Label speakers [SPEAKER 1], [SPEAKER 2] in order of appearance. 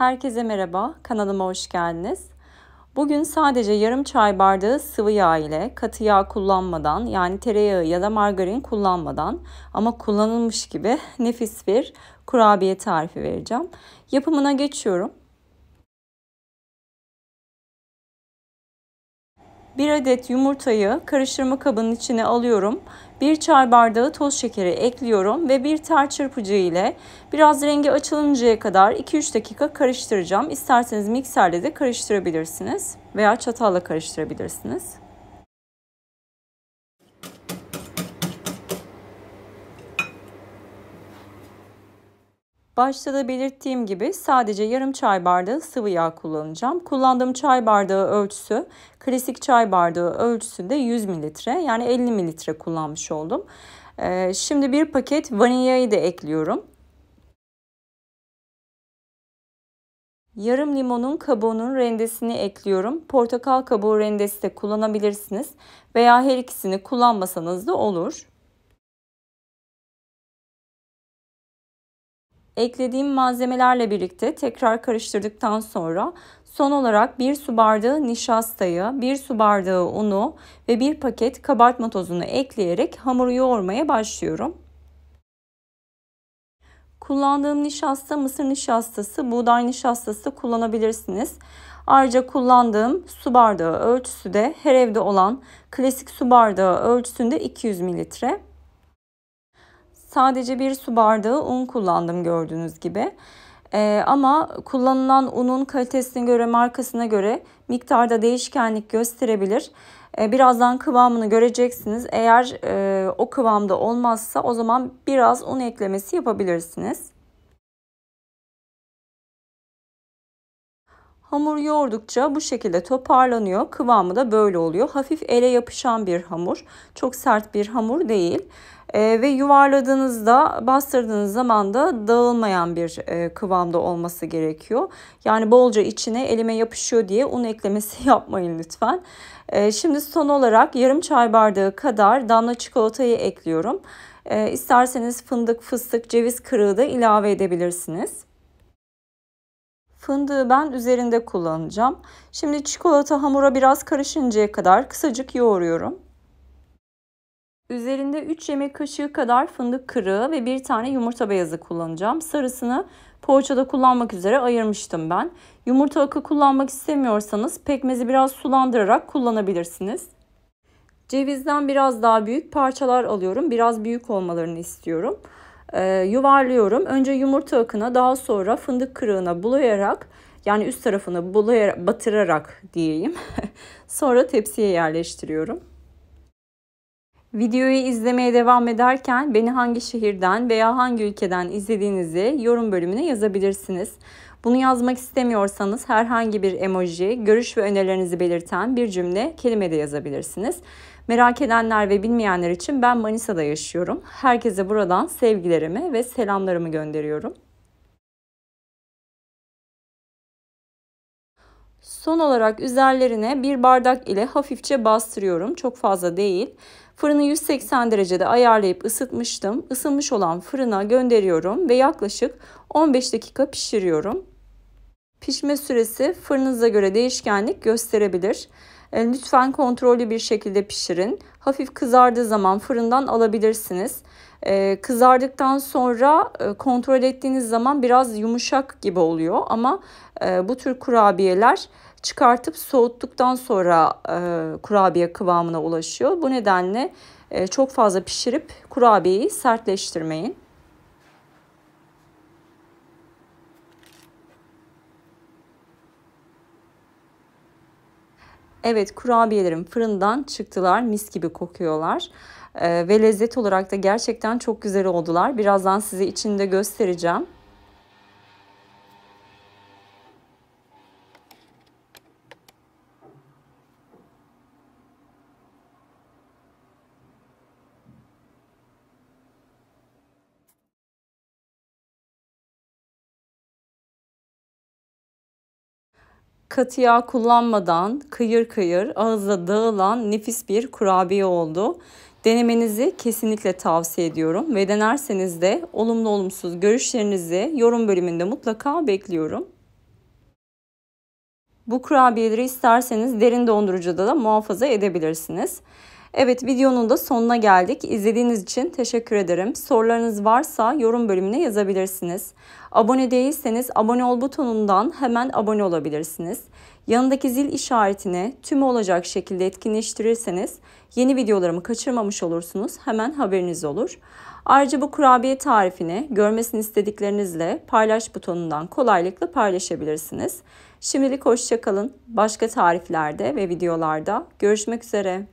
[SPEAKER 1] Herkese merhaba, kanalıma hoş geldiniz. Bugün sadece yarım çay bardağı sıvı yağ ile katı yağ kullanmadan yani tereyağı ya da margarin kullanmadan ama kullanılmış gibi nefis bir kurabiye tarifi vereceğim. Yapımına geçiyorum. 1 adet yumurtayı karıştırma kabının içine alıyorum. 1 çay bardağı toz şekeri ekliyorum ve bir ter çırpıcı ile biraz rengi açılıncaya kadar 2-3 dakika karıştıracağım. İsterseniz mikserle de karıştırabilirsiniz veya çatalla karıştırabilirsiniz. Başta da belirttiğim gibi sadece yarım çay bardağı sıvı yağ kullanacağım. Kullandığım çay bardağı ölçüsü klasik çay bardağı ölçüsünde 100 mililitre yani 50 mililitre kullanmış oldum. Ee, şimdi bir paket vanilyayı da ekliyorum. Yarım limonun kabuğunun rendesini ekliyorum. Portakal kabuğu rendesi de kullanabilirsiniz veya her ikisini kullanmasanız da olur. eklediğim malzemelerle birlikte tekrar karıştırdıktan sonra son olarak 1 su bardağı nişastayı, 1 su bardağı unu ve 1 paket kabartma tozunu ekleyerek hamuru yoğurmaya başlıyorum. Kullandığım nişasta mısır nişastası, buğday nişastası kullanabilirsiniz. Ayrıca kullandığım su bardağı ölçüsü de her evde olan klasik su bardağı ölçüsünde 200 mililitre. Sadece bir su bardağı un kullandım gördüğünüz gibi. Ee, ama kullanılan unun kalitesine göre, markasına göre miktarda değişkenlik gösterebilir. Ee, birazdan kıvamını göreceksiniz. Eğer e, o kıvamda olmazsa o zaman biraz un eklemesi yapabilirsiniz. Hamur yoğurdukça bu şekilde toparlanıyor. Kıvamı da böyle oluyor. Hafif ele yapışan bir hamur. Çok sert bir hamur değil e, ve yuvarladığınızda bastırdığınız zaman da dağılmayan bir e, kıvamda olması gerekiyor. Yani bolca içine elime yapışıyor diye un eklemesi yapmayın lütfen. E, şimdi son olarak yarım çay bardağı kadar damla çikolatayı ekliyorum. E, isterseniz fındık, fıstık, ceviz kırığı da ilave edebilirsiniz. Fındığı ben üzerinde kullanacağım. Şimdi çikolata hamura biraz karışıncaya kadar kısacık yoğuruyorum. Üzerinde 3 yemek kaşığı kadar fındık kırığı ve bir tane yumurta beyazı kullanacağım. Sarısını poğaçada kullanmak üzere ayırmıştım ben. Yumurta akı kullanmak istemiyorsanız pekmezi biraz sulandırarak kullanabilirsiniz. Cevizden biraz daha büyük parçalar alıyorum. Biraz büyük olmalarını istiyorum. Ee, yuvarlıyorum. Önce yumurta akına daha sonra fındık kırığına bulayarak yani üst tarafını bulayarak, batırarak diyeyim. sonra tepsiye yerleştiriyorum. Videoyu izlemeye devam ederken beni hangi şehirden veya hangi ülkeden izlediğinizi yorum bölümüne yazabilirsiniz. Bunu yazmak istemiyorsanız herhangi bir emoji, görüş ve önerilerinizi belirten bir cümle, kelime de yazabilirsiniz. Merak edenler ve bilmeyenler için ben Manisa'da yaşıyorum. Herkese buradan sevgilerimi ve selamlarımı gönderiyorum. Son olarak üzerlerine bir bardak ile hafifçe bastırıyorum. Çok fazla değil. Fırını 180 derecede ayarlayıp ısıtmıştım. Isınmış olan fırına gönderiyorum ve yaklaşık 15 dakika pişiriyorum. Pişme süresi fırınıza göre değişkenlik gösterebilir. E, lütfen kontrollü bir şekilde pişirin. Hafif kızardığı zaman fırından alabilirsiniz. E, kızardıktan sonra e, kontrol ettiğiniz zaman biraz yumuşak gibi oluyor ama bu tür kurabiyeler çıkartıp soğuttuktan sonra kurabiye kıvamına ulaşıyor. Bu nedenle çok fazla pişirip kurabiyeyi sertleştirmeyin. Evet kurabiyelerim fırından çıktılar mis gibi kokuyorlar ee, ve lezzet olarak da gerçekten çok güzel oldular. Birazdan size içinde göstereceğim. katı yağ kullanmadan kıyır kıyır ağızda dağılan nefis bir kurabiye oldu. Denemenizi kesinlikle tavsiye ediyorum ve denerseniz de olumlu olumsuz görüşlerinizi yorum bölümünde mutlaka bekliyorum. Bu kurabiyeleri isterseniz derin dondurucuda da muhafaza edebilirsiniz. Evet videonun da sonuna geldik. İzlediğiniz için teşekkür ederim. Sorularınız varsa yorum bölümüne yazabilirsiniz. Abone değilseniz abone ol butonundan hemen abone olabilirsiniz. Yanındaki zil işaretini tüm olacak şekilde etkinleştirirseniz yeni videolarımı kaçırmamış olursunuz. Hemen haberiniz olur. Ayrıca bu kurabiye tarifini görmesini istediklerinizle paylaş butonundan kolaylıkla paylaşabilirsiniz. Şimdilik hoşçakalın. Başka tariflerde ve videolarda görüşmek üzere.